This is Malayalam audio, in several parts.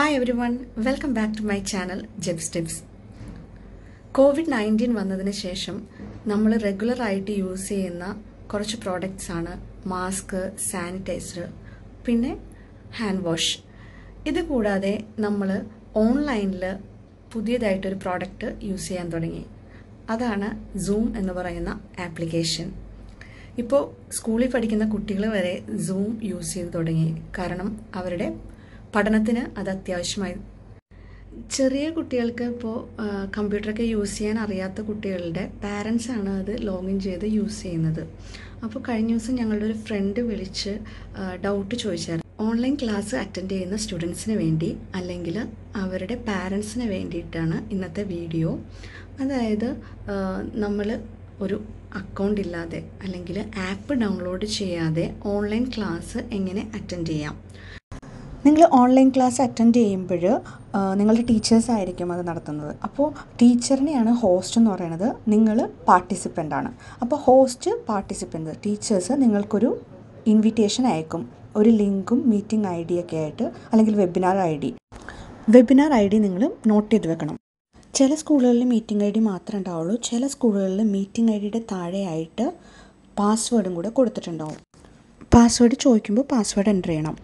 hi everyone welcome back to my channel Jeb steps covid nineteen വന്നതിന് ശേഷം നമ്മൾ റെഗുലറായിട്ട് യൂസ് ചെയ്യുന്ന കുറച്ച് പ്രോഡക്റ്റ്സ് ആണ് മാസ്ക് സാനിറ്റൈസർ പിന്നെ ഹാൻഡ് വാഷ് ഇത് കൂടാതെ നമ്മൾ ഓൺലൈനിൽ പുതിയതായിട്ടൊരു പ്രോഡക്റ്റ് യൂസ് ചെയ്യാൻ തുടങ്ങി അതാണ് സൂം എന്ന് പറയുന്ന ആപ്ലിക്കേഷൻ ഇപ്പോൾ സ്കൂളിൽ പഠിക്കുന്ന കുട്ടികൾ വരെ സൂം യൂസ് ചെയ്ത് തുടങ്ങി കാരണം അവരുടെ പഠനത്തിന് അത് അത്യാവശ്യമായി ചെറിയ കുട്ടികൾക്ക് ഇപ്പോൾ കമ്പ്യൂട്ടറൊക്കെ യൂസ് ചെയ്യാൻ അറിയാത്ത കുട്ടികളുടെ പാരൻസ് ആണ് അത് ലോഗിൻ ചെയ്ത് യൂസ് ചെയ്യുന്നത് അപ്പോൾ കഴിഞ്ഞ ദിവസം ഞങ്ങളുടെ ഒരു ഫ്രണ്ട് വിളിച്ച് ഡൗട്ട് ചോദിച്ചായിരുന്നു ഓൺലൈൻ ക്ലാസ് അറ്റൻഡ് ചെയ്യുന്ന സ്റ്റുഡൻസിന് വേണ്ടി അല്ലെങ്കിൽ അവരുടെ പാരൻസിന് വേണ്ടിയിട്ടാണ് ഇന്നത്തെ വീഡിയോ അതായത് നമ്മൾ ഒരു അക്കൗണ്ട് ഇല്ലാതെ അല്ലെങ്കിൽ ആപ്പ് ഡൗൺലോഡ് ചെയ്യാതെ ഓൺലൈൻ ക്ലാസ് എങ്ങനെ അറ്റൻഡ് ചെയ്യാം നിങ്ങൾ ഓൺലൈൻ ക്ലാസ് അറ്റൻഡ് ചെയ്യുമ്പോൾ നിങ്ങളുടെ ടീച്ചേഴ്സ് ആയിരിക്കും അത് നടത്തുന്നത് അപ്പോൾ ടീച്ചറിനെയാണ് ഹോസ്റ്റ് എന്ന് പറയുന്നത് നിങ്ങൾ ആണ് അപ്പോൾ ഹോസ്റ്റ് പാർട്ടിസിപ്പൻസ് ടീച്ചേഴ്സ് നിങ്ങൾക്കൊരു ഇൻവിറ്റേഷൻ അയക്കും ഒരു ലിങ്കും മീറ്റിംഗ് ഐ ഡി ഒക്കെ ആയിട്ട് അല്ലെങ്കിൽ webinar I D webinar I D നിങ്ങൾ നോട്ട് ചെയ്ത് വെക്കണം ചില സ്കൂളുകളിൽ മീറ്റിംഗ് ഐ ഡി മാത്രമേ ഉണ്ടാവുള്ളൂ ചില സ്കൂളുകളിൽ മീറ്റിംഗ് ഐ ഡിയുടെ താഴെയായിട്ട് പാസ്വേഡും കൂടെ കൊടുത്തിട്ടുണ്ടാവും പാസ്വേഡ് ചോദിക്കുമ്പോൾ പാസ്വേഡ് എൻ്റർ ചെയ്യണം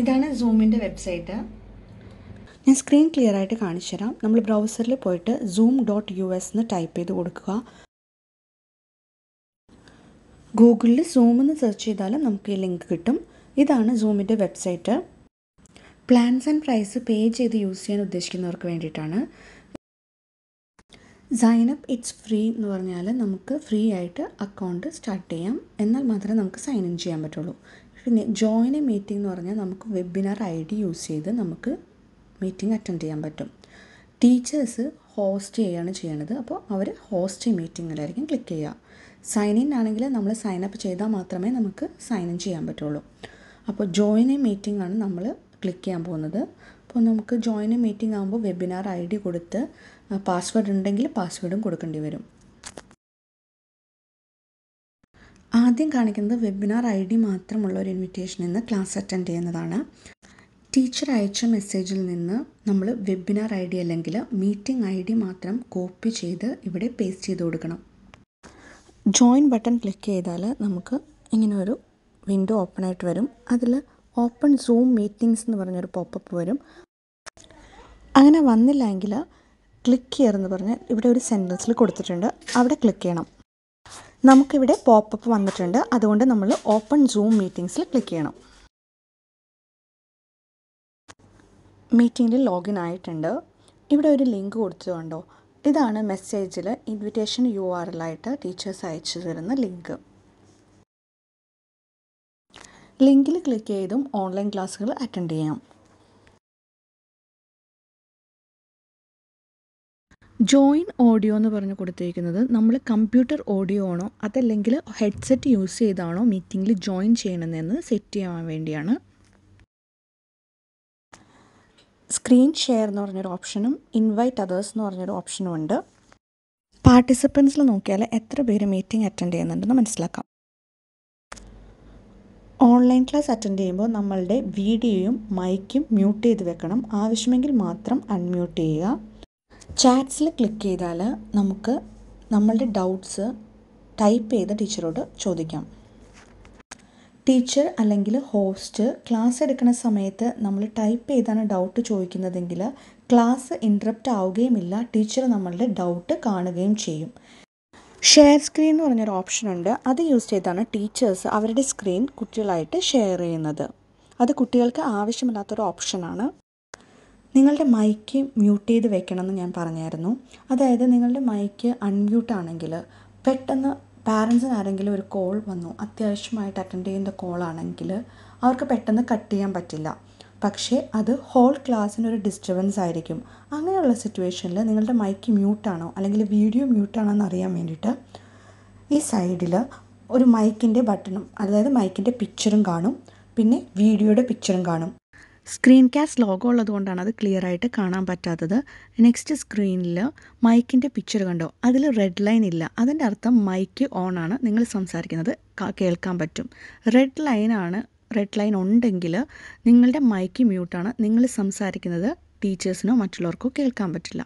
ഇതാണ് സൂമിൻ്റെ വെബ്സൈറ്റ് ഞാൻ സ്ക്രീൻ ക്ലിയർ ആയിട്ട് കാണിച്ചു തരാം നമ്മൾ ബ്രൗസറിൽ പോയിട്ട് സൂം ഡോട്ട് യു എസ് എന്ന് ടൈപ്പ് ചെയ്ത് കൊടുക്കുക ഗൂഗിളിൽ സൂം എന്ന് സെർച്ച് ചെയ്താലും നമുക്ക് ഈ ലിങ്ക് കിട്ടും ഇതാണ് സൂമിൻ്റെ website plans and price pay ചെയ്ത് യൂസ് ചെയ്യാൻ ഉദ്ദേശിക്കുന്നവർക്ക് വേണ്ടിയിട്ടാണ് സൈനപ്പ് ഇറ്റ്സ് ഫ്രീ എന്ന് പറഞ്ഞാൽ നമുക്ക് ഫ്രീ ആയിട്ട് അക്കൗണ്ട് സ്റ്റാർട്ട് ചെയ്യാം എന്നാൽ മാത്രമേ നമുക്ക് സൈൻ ഇൻ ചെയ്യാൻ പറ്റുള്ളൂ പിന്നെ ജോയിൻ എ മീറ്റിംഗ് എന്ന് പറഞ്ഞാൽ നമുക്ക് വെബിനാർ ഐ ഡി യൂസ് ചെയ്ത് നമുക്ക് മീറ്റിംഗ് അറ്റൻഡ് ചെയ്യാൻ പറ്റും ടീച്ചേഴ്സ് ഹോസ്റ്റ് ചെയ്യുകയാണ് ചെയ്യണത് അപ്പോൾ അവർ ഹോസ്റ്റ് മീറ്റിങ്ങിലായിരിക്കും ക്ലിക്ക് ചെയ്യുക സൈൻ ഇൻ ആണെങ്കിൽ നമ്മൾ സൈൻ അപ്പ് ചെയ്താൽ മാത്രമേ നമുക്ക് സൈൻ ഇൻ ചെയ്യാൻ പറ്റുള്ളൂ അപ്പോൾ ജോയിൻ എ മീറ്റിംഗ് ആണ് നമ്മൾ ക്ലിക്ക് ചെയ്യാൻ പോകുന്നത് അപ്പോൾ നമുക്ക് ജോയിൻ എ മീറ്റിംഗ് ആകുമ്പോൾ വെബിനാർ ഐ ഡി കൊടുത്ത് പാസ്വേഡ് ഉണ്ടെങ്കിൽ പാസ്വേഡും കൊടുക്കേണ്ടി വരും ആദ്യം കാണിക്കുന്നത് വെബിനാർ ഐ ഡി മാത്രമുള്ള ഒരു ഇൻവിറ്റേഷൻ നിന്ന് ക്ലാസ് അറ്റൻഡ് ചെയ്യുന്നതാണ് ടീച്ചർ അയച്ച മെസ്സേജിൽ നിന്ന് നമ്മൾ വെബിനാർ ഐ ഡി അല്ലെങ്കിൽ മീറ്റിംഗ് ഐ ഡി മാത്രം കോപ്പി ചെയ്ത് ഇവിടെ പേസ്റ്റ് ചെയ്ത് കൊടുക്കണം ജോയിൻ ബട്ടൺ ക്ലിക്ക് ചെയ്താൽ നമുക്ക് ഇങ്ങനെ ഒരു വിൻഡോ ഓപ്പൺ ആയിട്ട് വരും അതിൽ ഓപ്പൺ സൂം മീറ്റിംഗ്സ് എന്ന് പറഞ്ഞൊരു പോപ്പപ്പ് വരും അങ്ങനെ വന്നില്ലെങ്കിൽ ക്ലിക്ക് ചെയ്യാറെന്ന് പറഞ്ഞാൽ ഇവിടെ ഒരു സെൻറ്റൻസിൽ കൊടുത്തിട്ടുണ്ട് അവിടെ ക്ലിക്ക് ചെയ്യണം നമുക്കിവിടെ പോപ്പപ്പ് വന്നിട്ടുണ്ട് അതുകൊണ്ട് നമ്മൾ ഓപ്പൺ സൂം മീറ്റിംഗ്സിൽ ക്ലിക്ക് ചെയ്യണം മീറ്റിങ്ങിൽ ലോഗിൻ ആയിട്ടുണ്ട് ഇവിടെ ഒരു ലിങ്ക് കൊടുത്തതുകൊണ്ടോ ഇതാണ് മെസ്സേജിൽ ഇൻവിറ്റേഷൻ യു ആർ എല്ലായിട്ട് ടീച്ചേഴ്സ് അയച്ചു തരുന്ന ലിങ്ക് ലിങ്കിൽ ക്ലിക്ക് ചെയ്തും ഓൺലൈൻ ക്ലാസ്സുകൾ അറ്റൻഡ് ചെയ്യാം ജോയിൻ ഓഡിയോ എന്ന് പറഞ്ഞ് കൊടുത്തിരിക്കുന്നത് നമ്മൾ കമ്പ്യൂട്ടർ ഓഡിയോ ആണോ അതല്ലെങ്കിൽ ഹെഡ്സെറ്റ് യൂസ് ചെയ്താണോ മീറ്റിങ്ങിൽ ജോയിൻ ചെയ്യണമെന്ന് സെറ്റ് ചെയ്യാൻ വേണ്ടിയാണ് സ്ക്രീൻ ഷെയർ എന്ന് പറഞ്ഞൊരു ഓപ്ഷനും ഇൻവൈറ്റ് അതേഴ്സ് എന്ന് പറഞ്ഞൊരു ഓപ്ഷനും ഉണ്ട് പാർട്ടിസിപ്പൻസിൽ നോക്കിയാൽ എത്ര പേര് മീറ്റിംഗ് അറ്റൻഡ് ചെയ്യുന്നുണ്ടെന്ന് മനസ്സിലാക്കാം ഓൺലൈൻ ക്ലാസ് അറ്റൻഡ് ചെയ്യുമ്പോൾ നമ്മളുടെ വീഡിയോയും മൈക്കും മ്യൂട്ട് ചെയ്ത് വെക്കണം ആവശ്യമെങ്കിൽ മാത്രം അൺമ്യൂട്ട് ചെയ്യുക ചാറ്റ്സിൽ ക്ലിക്ക് ചെയ്താൽ നമുക്ക് നമ്മളുടെ ഡൗട്ട്സ് ടൈപ്പ് ചെയ്ത് ടീച്ചറോട് ചോദിക്കാം ടീച്ചർ അല്ലെങ്കിൽ ഹോസ്റ്റ് ക്ലാസ് എടുക്കുന്ന സമയത്ത് നമ്മൾ ടൈപ്പ് ചെയ്താണ് ഡൗട്ട് ചോദിക്കുന്നതെങ്കിൽ ക്ലാസ് ഇൻറ്ററപ്റ്റ് ആവുകയുമില്ല ടീച്ചർ നമ്മളുടെ ഡൗട്ട് കാണുകയും ചെയ്യും ഷെയർ സ്ക്രീൻ എന്ന് പറഞ്ഞൊരു ഓപ്ഷൻ ഉണ്ട് അത് യൂസ് ചെയ്താണ് ടീച്ചേഴ്സ് അവരുടെ സ്ക്രീൻ കുട്ടികളായിട്ട് ഷെയർ ചെയ്യുന്നത് അത് കുട്ടികൾക്ക് ആവശ്യമില്ലാത്തൊരു ഓപ്ഷനാണ് നിങ്ങളുടെ മൈക്ക് മ്യൂട്ട് ചെയ്ത് വെക്കണമെന്ന് ഞാൻ പറഞ്ഞായിരുന്നു അതായത് നിങ്ങളുടെ മൈക്ക് അൺമ്യൂട്ട് ആണെങ്കിൽ പെട്ടെന്ന് പാരൻസിന് ആരെങ്കിലും ഒരു കോൾ വന്നു അത്യാവശ്യമായിട്ട് അറ്റൻഡ് ചെയ്യുന്ന കോളാണെങ്കിൽ അവർക്ക് പെട്ടെന്ന് കട്ട് ചെയ്യാൻ പറ്റില്ല പക്ഷേ അത് ഹോൾ ക്ലാസ്സിനൊരു ഡിസ്റ്റർബൻസ് ആയിരിക്കും അങ്ങനെയുള്ള സിറ്റുവേഷനിൽ നിങ്ങളുടെ മൈക്ക് മ്യൂട്ടാണോ അല്ലെങ്കിൽ വീഡിയോ മ്യൂട്ടാണോ എന്ന് അറിയാൻ വേണ്ടിയിട്ട് ഈ സൈഡിൽ ഒരു മൈക്കിൻ്റെ ബട്ടണും അതായത് മൈക്കിൻ്റെ പിക്ചറും കാണും പിന്നെ വീഡിയോയുടെ പിക്ചറും കാണും സ്ക്രീൻ കാസ്റ്റ് ലോഗോ ഉള്ളതുകൊണ്ടാണ് അത് ക്ലിയർ ആയിട്ട് കാണാൻ പറ്റാത്തത് നെക്സ്റ്റ് സ്ക്രീനിൽ മൈക്കിൻ്റെ പിക്ചർ കണ്ടോ അതിൽ റെഡ് ലൈൻ ഇല്ല അതിൻ്റെ അർത്ഥം മൈക്ക് ഓൺ ആണ് നിങ്ങൾ സംസാരിക്കുന്നത് കേൾക്കാൻ പറ്റും റെഡ് ലൈനാണ് റെഡ് ലൈൻ ഉണ്ടെങ്കിൽ നിങ്ങളുടെ മൈക്ക് മ്യൂട്ടാണ് നിങ്ങൾ സംസാരിക്കുന്നത് ടീച്ചേഴ്സിനോ മറ്റുള്ളവർക്കോ കേൾക്കാൻ പറ്റില്ല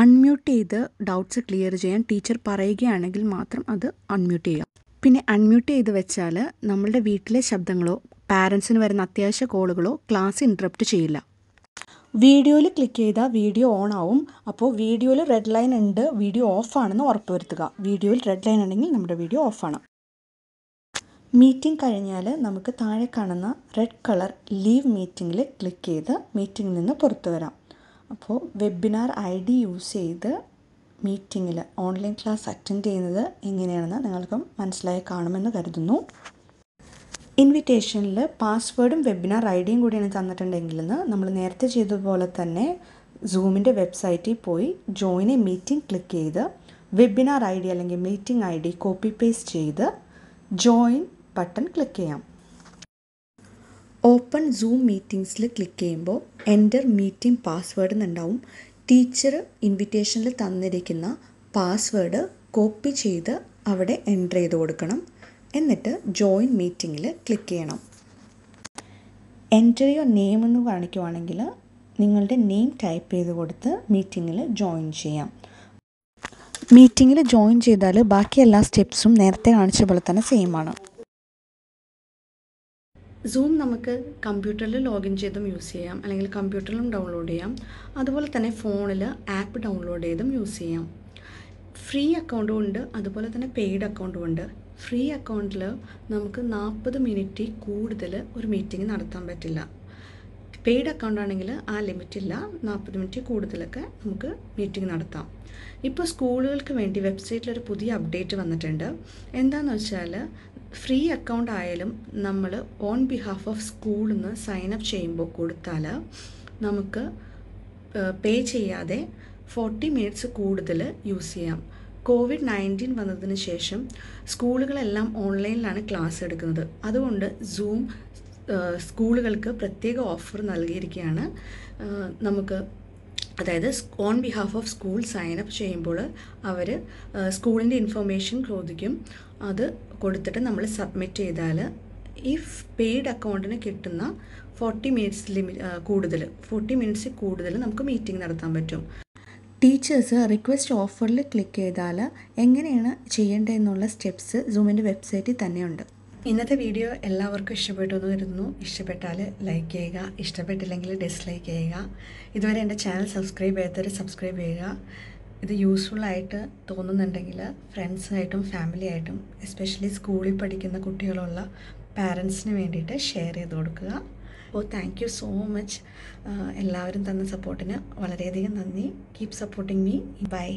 അൺമ്യൂട്ട് ചെയ്ത് ഡൗട്ട്സ് ക്ലിയർ ചെയ്യാൻ ടീച്ചർ പറയുകയാണെങ്കിൽ മാത്രം അത് അൺമ്യൂട്ട് ചെയ്യാം പിന്നെ അൺമ്യൂട്ട് ചെയ്ത് വെച്ചാൽ നമ്മളുടെ വീട്ടിലെ ശബ്ദങ്ങളോ പാരൻസിന് വരുന്ന അത്യാവശ്യ കോളുകളോ ക്ലാസ് ഇൻട്രപ്റ്റ് ചെയ്യില്ല വീഡിയോയിൽ ക്ലിക്ക് ചെയ്താൽ വീഡിയോ ഓൺ ആവും അപ്പോൾ വീഡിയോയിൽ റെഡ് ലൈൻ ഉണ്ട് വീഡിയോ ഓഫ് ആണെന്ന് ഉറപ്പുവരുത്തുക വീഡിയോയിൽ റെഡ് ലൈൻ ഉണ്ടെങ്കിൽ നമ്മുടെ വീഡിയോ ഓഫാണ് മീറ്റിംഗ് കഴിഞ്ഞാൽ നമുക്ക് താഴെ കാണുന്ന റെഡ് കളർ ലീവ് മീറ്റിങ്ങിൽ ക്ലിക്ക് ചെയ്ത് മീറ്റിംഗിൽ നിന്ന് പുറത്തു വരാം അപ്പോൾ വെബിനാർ ഐ ഡി യൂസ് ചെയ്ത് മീറ്റിങ്ങിൽ ഓൺലൈൻ ക്ലാസ് അറ്റൻഡ് ചെയ്യുന്നത് എങ്ങനെയാണെന്ന് നിങ്ങൾക്ക് മനസ്സിലായി കാണുമെന്ന് കരുതുന്നു ഇൻവിറ്റേഷനിൽ പാസ്വേഡും വെബിനാർ ഐ ഡിയും കൂടിയാണ് തന്നിട്ടുണ്ടെങ്കിൽ നമ്മൾ നേരത്തെ ചെയ്തതുപോലെ തന്നെ സൂമിൻ്റെ വെബ്സൈറ്റിൽ പോയി ജോയിൻ എ മീറ്റിംഗ് ക്ലിക്ക് ചെയ്ത് വെബിനാർ ഐ ഡി അല്ലെങ്കിൽ meeting I D copy paste ചെയ്ത് ജോയിൻ ബട്ടൺ ക്ലിക്ക് ചെയ്യാം ഓപ്പൺ സൂം മീറ്റിംഗ്സിൽ ക്ലിക്ക് ചെയ്യുമ്പോൾ എൻ്റർ മീറ്റിംഗ് പാസ്വേഡ് എന്നുണ്ടാവും ടീച്ചർ ഇൻവിറ്റേഷനിൽ തന്നിരിക്കുന്ന പാസ്വേഡ് കോപ്പി ചെയ്ത് അവിടെ എൻ്റർ ചെയ്ത് കൊടുക്കണം എന്നിട്ട് ജോയിൻ മീറ്റിങ്ങിൽ ക്ലിക്ക് ചെയ്യണം എൻ്റർ യുവർ നെയിം എന്ന് കാണിക്കുവാണെങ്കിൽ നിങ്ങളുടെ നെയിം ടൈപ്പ് ചെയ്ത് കൊടുത്ത് മീറ്റിങ്ങിൽ ജോയിൻ ചെയ്യാം മീറ്റിങ്ങിൽ ജോയിൻ ചെയ്താൽ ബാക്കി എല്ലാ സ്റ്റെപ്സും നേരത്തെ കാണിച്ച പോലെ തന്നെ സെയിം ആണ് സൂം നമുക്ക് കമ്പ്യൂട്ടറിൽ ലോഗിൻ ചെയ്തും യൂസ് ചെയ്യാം അല്ലെങ്കിൽ കമ്പ്യൂട്ടറിലും ഡൗൺലോഡ് ചെയ്യാം അതുപോലെ തന്നെ ഫോണിൽ ആപ്പ് ഡൗൺലോഡ് ചെയ്തും യൂസ് ചെയ്യാം ഫ്രീ അക്കൗണ്ടും ഉണ്ട് അതുപോലെ തന്നെ പെയ്ഡ് അക്കൗണ്ടും ഉണ്ട് ഫ്രീ അക്കൗണ്ടിൽ നമുക്ക് നാൽപ്പത് മിനിറ്റിൽ കൂടുതൽ ഒരു മീറ്റിംഗ് നടത്താൻ പറ്റില്ല പെയ്ഡ് അക്കൗണ്ട് ആണെങ്കിൽ ആ ലിമിറ്റ് ഇല്ല നാൽപ്പത് മിനിറ്റ് കൂടുതലൊക്കെ നമുക്ക് മീറ്റിംഗ് നടത്താം ഇപ്പോൾ സ്കൂളുകൾക്ക് വേണ്ടി വെബ്സൈറ്റിൽ ഒരു പുതിയ അപ്ഡേറ്റ് വന്നിട്ടുണ്ട് എന്താണെന്ന് വെച്ചാൽ ഫ്രീ അക്കൗണ്ട് ആയാലും നമ്മൾ ഓൺ ബിഹാഫ് ഓഫ് സ്കൂളിൽ നിന്ന് സൈൻ അപ്പ് ചെയ്യുമ്പോൾ കൊടുത്താൽ നമുക്ക് പേ ചെയ്യാതെ ഫോർട്ടി മിനിറ്റ്സ് കൂടുതൽ യൂസ് ചെയ്യാം കോവിഡ് നയൻറ്റീൻ വന്നതിന് ശേഷം സ്കൂളുകളെല്ലാം ഓൺലൈനിലാണ് ക്ലാസ് എടുക്കുന്നത് അതുകൊണ്ട് സൂം സ്കൂളുകൾക്ക് പ്രത്യേക ഓഫർ നൽകിയിരിക്കുകയാണ് നമുക്ക് അതായത് on behalf of school sign up ചെയ്യുമ്പോൾ അവർ സ്കൂളിൻ്റെ ഇൻഫർമേഷൻ ചോദിക്കും അത് കൊടുത്തിട്ട് നമ്മൾ സബ്മിറ്റ് ചെയ്താൽ ഇഫ് പെയ്ഡ് അക്കൗണ്ടിന് കിട്ടുന്ന ഫോർട്ടി മിനിറ്റ്സ് ലിമിറ്റ് കൂടുതൽ ഫോർട്ടി മിനിറ്റ്സ് കൂടുതൽ നമുക്ക് മീറ്റിംഗ് നടത്താൻ പറ്റും ടീച്ചേഴ്സ് റിക്വസ്റ്റ് ഓഫറിൽ ക്ലിക്ക് ചെയ്താൽ എങ്ങനെയാണ് ചെയ്യേണ്ടതെന്നുള്ള സ്റ്റെപ്സ് സൂമിൻ്റെ വെബ്സൈറ്റിൽ തന്നെയുണ്ട് ഇന്നത്തെ വീഡിയോ എല്ലാവർക്കും ഇഷ്ടപ്പെട്ടു എന്ന് കരുതുന്നു ഇഷ്ടപ്പെട്ടാൽ ലൈക്ക് ചെയ്യുക ഇഷ്ടപ്പെട്ടില്ലെങ്കിൽ ഡിസ്ലൈക്ക് ചെയ്യുക ഇതുവരെ എൻ്റെ ചാനൽ സബ്സ്ക്രൈബ് ചെയ്യാത്തവർ സബ്സ്ക്രൈബ് ചെയ്യുക ഇത് യൂസ്ഫുൾ ആയിട്ട് തോന്നുന്നുണ്ടെങ്കിൽ ഫ്രണ്ട്സായിട്ടും ഫാമിലി ആയിട്ടും എസ്പെഷ്യലി സ്കൂളിൽ പഠിക്കുന്ന കുട്ടികളുള്ള പാരൻസിന് വേണ്ടിയിട്ട് ഷെയർ ചെയ്ത് കൊടുക്കുക അപ്പോൾ താങ്ക് യു സോ മച്ച് എല്ലാവരും തന്ന സപ്പോർട്ടിന് വളരെയധികം നന്ദി കീപ് സപ്പോർട്ടിങ് മീ ബൈ